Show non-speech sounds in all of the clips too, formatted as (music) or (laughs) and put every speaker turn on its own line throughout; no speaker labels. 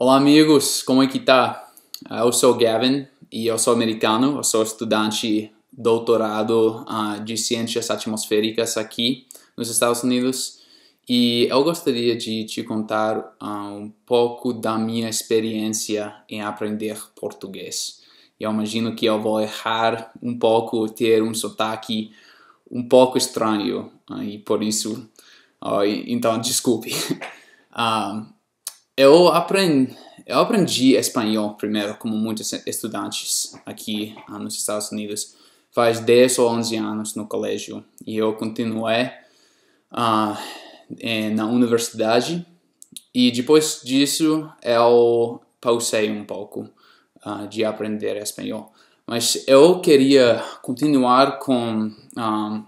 Olá amigos, como é que tá? Ah, eu sou Gavin e eu sou americano, eu sou estudante doutorado uh, de ciências atmosféricas aqui nos Estados Unidos e eu gostaria de te contar uh, um pouco da minha experiência em aprender português. Eu imagino que eu vou errar um pouco, ter um sotaque um pouco estranho uh, e por isso, então desculpe. um, (laughs) eu aprendi, eu aprendi espanhol primeiro, como muitos estudantes aqui ah, nos Estados Unidos, faz 10 ou 11 anos no colégio. E eu continuei uh, na universidade. E depois disso, eu pausei um pouco uh, de aprender espanhol. Mas eu queria continuar com um,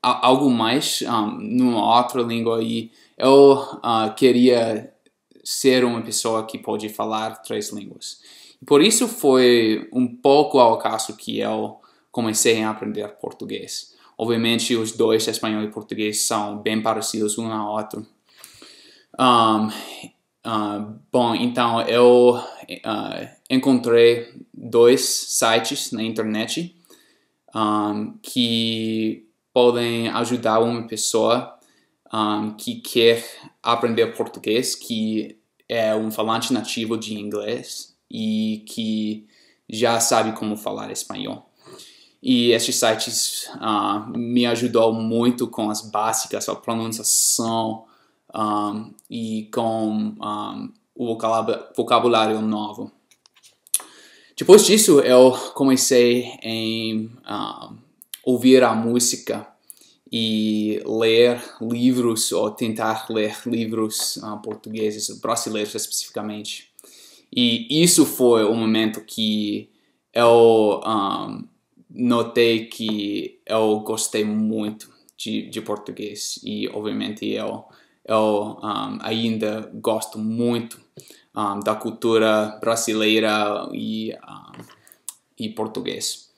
algo mais um, numa outra língua. E eu uh, queria ser uma pessoa que pode falar três línguas. Por isso foi um pouco ao caso que eu comecei a aprender português. Obviamente os dois, espanhol e português, são bem parecidos um ao outro. Um, uh, bom, então eu uh, encontrei dois sites na internet um, que podem ajudar uma pessoa um, que quer aprender português, que é um falante nativo de inglês e que já sabe como falar espanhol. E estes sites uh, me ajudou muito com as básicas, a pronunciação um, e com um, o vocabulário novo. Depois disso, eu comecei a um, uh, ouvir a música e ler livros ou tentar ler livros uh, portugueses, brasileiros especificamente. E isso foi o momento que eu um, ah, notei que eu gostei muito de, de português e obviamente eu, eu um, ah, ainda gosto muito um, da cultura brasileira e, e português.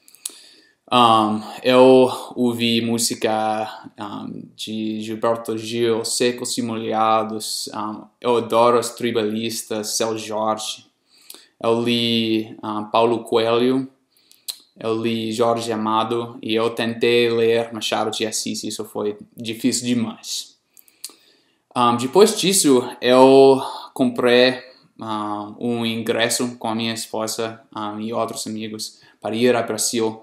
Um, eu ouvi música um, de Gilberto Gil, Secos e Molhados, um, eu adoro os tribalistas, Cel Jorge. Eu li Paulo Coelho, eu li Jorge Amado e eu tentei ler Machado de Assis, isso foi difícil demais. depois disso, eu comprei um ingresso com a minha esposa e outros amigos para ir ao Brasil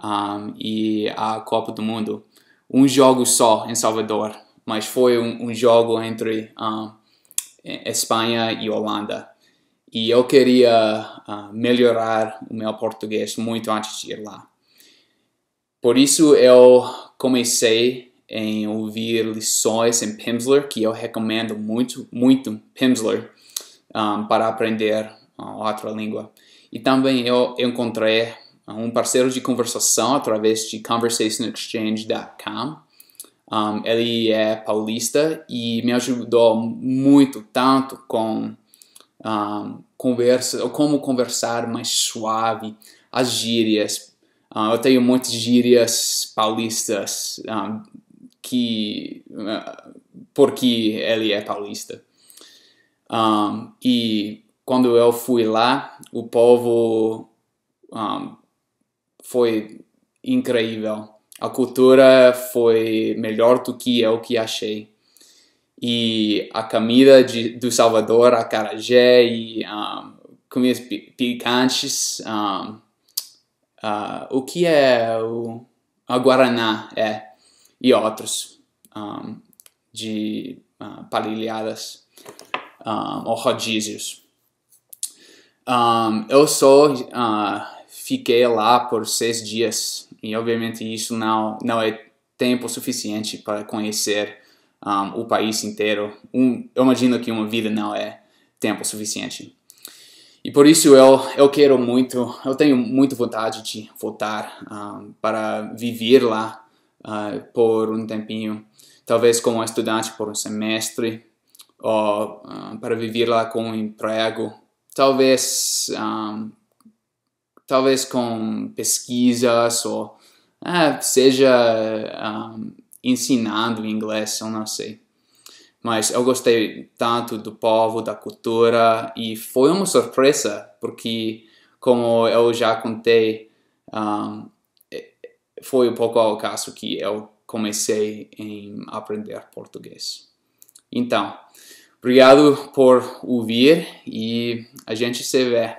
um, e a Copa do Mundo. Um jogo só em Salvador, mas foi um, um jogo entre um, Espanha e Holanda. E eu queria uh, melhorar o meu português muito antes de ir lá. Por isso eu comecei em ouvir lições em Pimsleur, que eu recomendo muito, muito Pimsleur, um, para aprender ah, outra língua. E também eu encontrei um parceiro de conversação através de conversationexchange.com. Um, ele é paulista e me ajudou muito, tanto com um, conversa, como conversar mais suave, as gírias. Uh, eu tenho muitas gírias paulistas um, que uh, porque ele é paulista. Um, e quando eu fui lá, o povo um, foi incrível. A cultura foi melhor do que eu que achei. E a comida de, do Salvador, a carajé e um, comidas picantes. Um, uh, o que é o, a Guaraná? É. E outros. Um, de uh, palilhadas ou rodízios. eu sou... Uh, fiquei lá por seis dias e obviamente isso não não é tempo suficiente para conhecer um, o país inteiro. Um, eu imagino que uma vida não é tempo suficiente. E por isso eu, eu quero muito, eu tenho muita vontade de voltar um, para viver lá uh, por um tempinho, talvez como estudante por um semestre, ou uh, para viver lá com um emprego, talvez talvez com pesquisas ou é, ah, seja um, ensinando inglês, eu não sei. Mas eu gostei tanto do povo, da cultura e foi uma surpresa porque, como eu já contei, um, ah, é, foi um pouco ao caso que eu comecei em aprender português. Então, obrigado por ouvir e a gente se vê.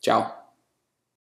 Tchau.